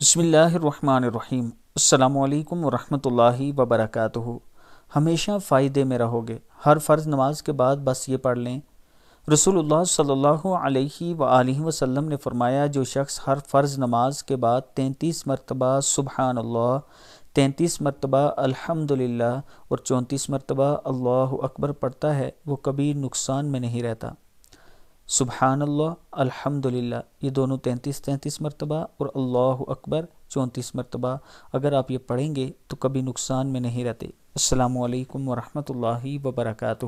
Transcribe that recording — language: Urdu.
بسم اللہ الرحمن الرحیم السلام علیکم ورحمۃ اللہ وبرکاتہ ہمیشہ فائدے میں رہو گے ہر فرض نماز کے بعد بس یہ پڑھ لیں رسول اللہ صلی اللہ علیہ و وسلم نے فرمایا جو شخص ہر فرض نماز کے بعد تینتیس مرتبہ سبحان اللہ تینتیس مرتبہ الحمد اور چونتیس مرتبہ اللہ اکبر پڑھتا ہے وہ کبھی نقصان میں نہیں رہتا سبحان اللہ الحمد یہ دونوں تینتیس تینتیس مرتبہ اور اللہ اکبر چونتیس مرتبہ اگر آپ یہ پڑھیں گے تو کبھی نقصان میں نہیں رہتے السلام علیکم ورحمۃ اللہ وبرکاتہ